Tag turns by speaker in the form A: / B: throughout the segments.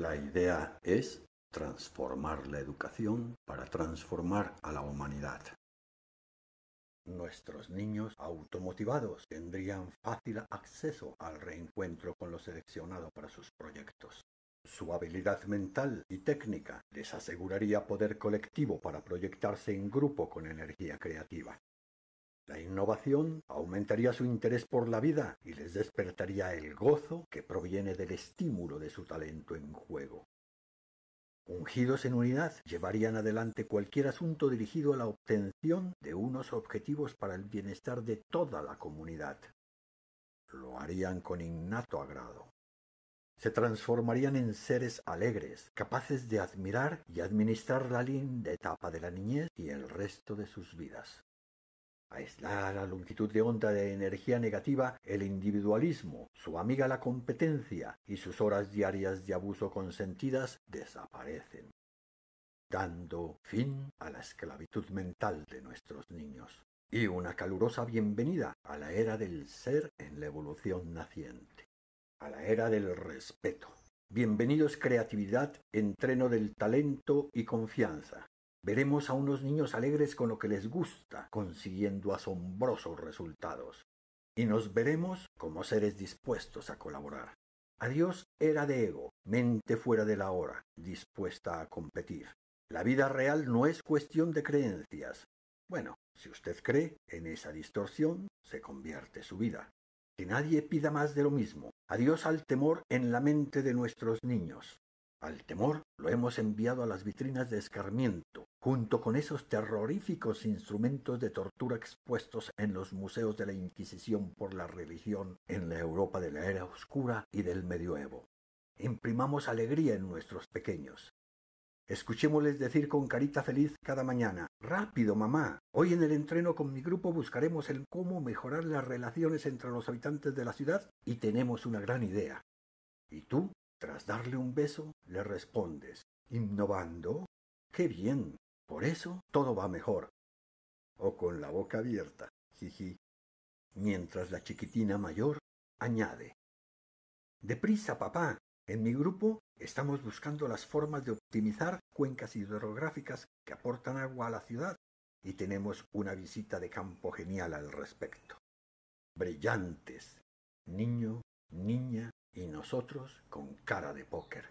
A: la idea es transformar la educación para transformar a la humanidad. Nuestros niños automotivados tendrían fácil acceso al reencuentro con lo seleccionado para sus proyectos. Su habilidad mental y técnica les aseguraría poder colectivo para proyectarse en grupo con energía creativa. La innovación aumentaría su interés por la vida y les despertaría el gozo que proviene del estímulo de su talento en juego. Ungidos en unidad, llevarían adelante cualquier asunto dirigido a la obtención de unos objetivos para el bienestar de toda la comunidad. Lo harían con innato agrado. Se transformarían en seres alegres, capaces de admirar y administrar la linda etapa de la niñez y el resto de sus vidas aislar la longitud de onda de energía negativa el individualismo, su amiga la competencia y sus horas diarias de abuso consentidas desaparecen, dando fin a la esclavitud mental de nuestros niños y una calurosa bienvenida a la era del ser en la evolución naciente, a la era del respeto. Bienvenidos creatividad, entreno del talento y confianza. Veremos a unos niños alegres con lo que les gusta, consiguiendo asombrosos resultados. Y nos veremos como seres dispuestos a colaborar. Adiós era de ego, mente fuera de la hora, dispuesta a competir. La vida real no es cuestión de creencias. Bueno, si usted cree en esa distorsión, se convierte su vida. Que nadie pida más de lo mismo. Adiós al temor en la mente de nuestros niños. Al temor lo hemos enviado a las vitrinas de escarmiento, junto con esos terroríficos instrumentos de tortura expuestos en los museos de la Inquisición por la religión en la Europa de la Era Oscura y del Medioevo. Imprimamos alegría en nuestros pequeños. Escuchémosles decir con carita feliz cada mañana, rápido mamá, hoy en el entreno con mi grupo buscaremos el cómo mejorar las relaciones entre los habitantes de la ciudad y tenemos una gran idea. ¿Y tú? Tras darle un beso, le respondes, innovando, qué bien, por eso todo va mejor. O con la boca abierta, jiji. Mientras la chiquitina mayor añade, Deprisa, papá, en mi grupo estamos buscando las formas de optimizar cuencas hidrográficas que aportan agua a la ciudad y tenemos una visita de campo genial al respecto. Brillantes. Niño niña y nosotros con cara de póker.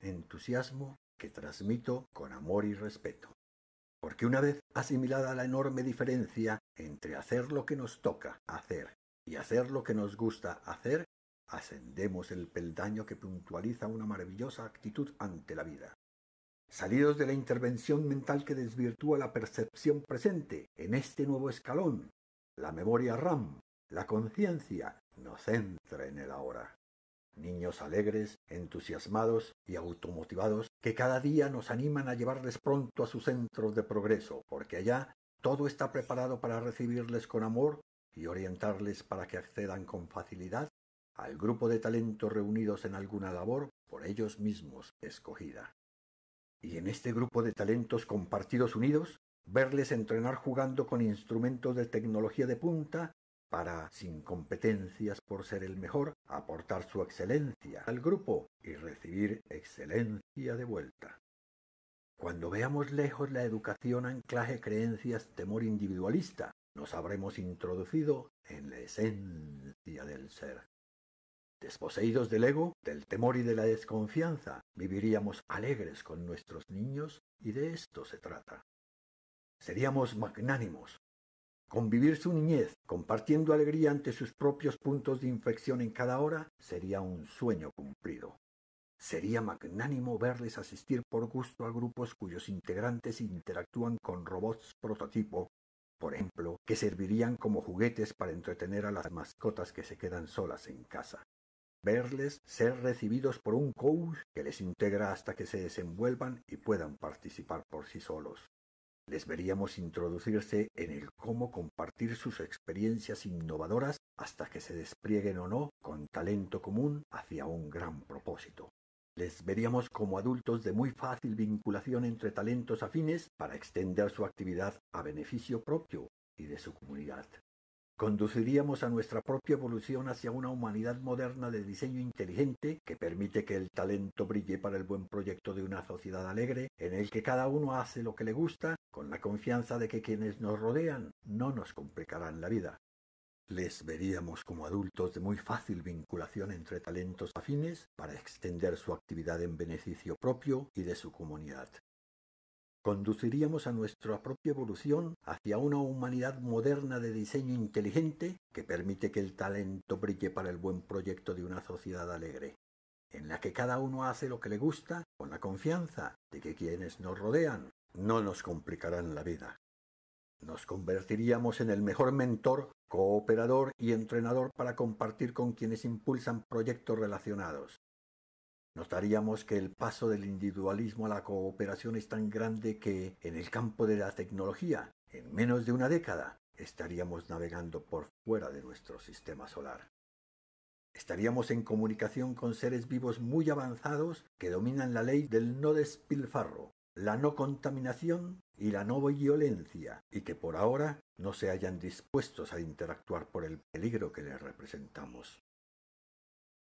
A: Entusiasmo que transmito con amor y respeto. Porque una vez asimilada la enorme diferencia entre hacer lo que nos toca hacer y hacer lo que nos gusta hacer, ascendemos el peldaño que puntualiza una maravillosa actitud ante la vida. Salidos de la intervención mental que desvirtúa la percepción presente en este nuevo escalón, la memoria RAM, la conciencia, nos centra en el ahora. Niños alegres, entusiasmados y automotivados que cada día nos animan a llevarles pronto a sus centros de progreso, porque allá todo está preparado para recibirles con amor y orientarles para que accedan con facilidad al grupo de talentos reunidos en alguna labor por ellos mismos escogida. Y en este grupo de talentos compartidos unidos, verles entrenar jugando con instrumentos de tecnología de punta para, sin competencias por ser el mejor, aportar su excelencia al grupo y recibir excelencia de vuelta. Cuando veamos lejos la educación anclaje creencias temor individualista, nos habremos introducido en la esencia del ser. Desposeídos del ego, del temor y de la desconfianza, viviríamos alegres con nuestros niños y de esto se trata. Seríamos magnánimos, Convivir su niñez, compartiendo alegría ante sus propios puntos de infección en cada hora, sería un sueño cumplido. Sería magnánimo verles asistir por gusto a grupos cuyos integrantes interactúan con robots prototipo, por ejemplo, que servirían como juguetes para entretener a las mascotas que se quedan solas en casa. Verles ser recibidos por un coach que les integra hasta que se desenvuelvan y puedan participar por sí solos les veríamos introducirse en el cómo compartir sus experiencias innovadoras hasta que se desplieguen o no con talento común hacia un gran propósito. Les veríamos como adultos de muy fácil vinculación entre talentos afines para extender su actividad a beneficio propio y de su comunidad conduciríamos a nuestra propia evolución hacia una humanidad moderna de diseño inteligente que permite que el talento brille para el buen proyecto de una sociedad alegre, en el que cada uno hace lo que le gusta, con la confianza de que quienes nos rodean no nos complicarán la vida. Les veríamos como adultos de muy fácil vinculación entre talentos afines para extender su actividad en beneficio propio y de su comunidad conduciríamos a nuestra propia evolución hacia una humanidad moderna de diseño inteligente que permite que el talento brille para el buen proyecto de una sociedad alegre, en la que cada uno hace lo que le gusta con la confianza de que quienes nos rodean no nos complicarán la vida. Nos convertiríamos en el mejor mentor, cooperador y entrenador para compartir con quienes impulsan proyectos relacionados, Notaríamos que el paso del individualismo a la cooperación es tan grande que, en el campo de la tecnología, en menos de una década, estaríamos navegando por fuera de nuestro sistema solar. Estaríamos en comunicación con seres vivos muy avanzados que dominan la ley del no despilfarro, la no contaminación y la no violencia, y que por ahora no se hayan dispuestos a interactuar por el peligro que les representamos.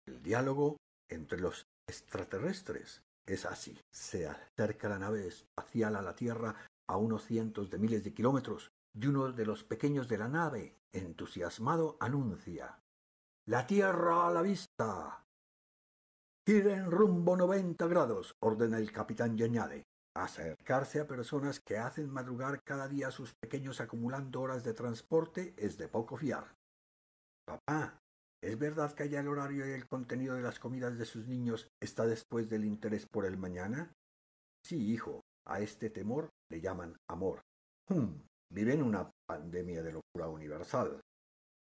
A: El diálogo entre los extraterrestres. Es así. Se acerca la nave espacial a la Tierra a unos cientos de miles de kilómetros y uno de los pequeños de la nave, entusiasmado, anuncia La Tierra a la vista. en rumbo 90 grados, ordena el capitán y añade Acercarse a personas que hacen madrugar cada día a sus pequeños acumulando horas de transporte es de poco fiar. Papá, ¿Es verdad que allá el horario y el contenido de las comidas de sus niños está después del interés por el mañana? Sí, hijo, a este temor le llaman amor. Hum, viven una pandemia de locura universal.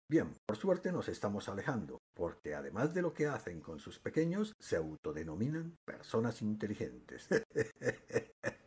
A: Bien, por suerte nos estamos alejando, porque además de lo que hacen con sus pequeños, se autodenominan personas inteligentes.